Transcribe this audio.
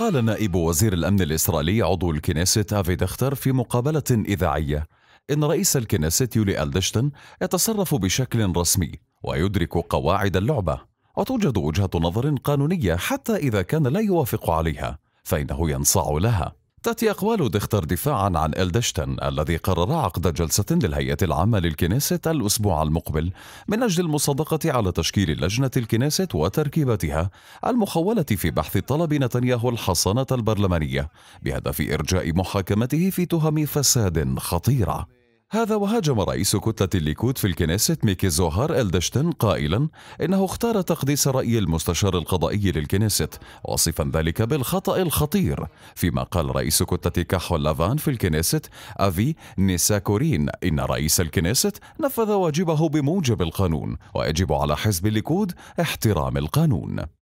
قال نائب وزير الأمن الإسرائيلي عضو الكنيست أفي دختر في مقابلة إذاعية إن رئيس الكنيست يولي ألدشتن يتصرف بشكل رسمي ويدرك قواعد اللعبة وتوجد وجهة نظر قانونية حتى إذا كان لا يوافق عليها فإنه ينصاع لها تأتي أقوال دختر دفاعا عن إلدشتن الذي قرر عقد جلسة للهيئة العامة للكنيست الأسبوع المقبل من أجل المصادقة على تشكيل لجنة الكنيست وتركيبتها المخولة في بحث طلب نتنياهو الحصانة البرلمانية بهدف إرجاء محاكمته في تهم فساد خطيرة هذا وهاجم رئيس كتلة الليكود في الكنيسة ميكي زوهار الدشتن قائلا إنه اختار تقديس رأي المستشار القضائي للكنيسة وصفا ذلك بالخطأ الخطير فيما قال رئيس كتلة كحول لافان في الكنيسة أفي نيساكورين إن رئيس الكنيسة نفذ واجبه بموجب القانون ويجب على حزب الليكود احترام القانون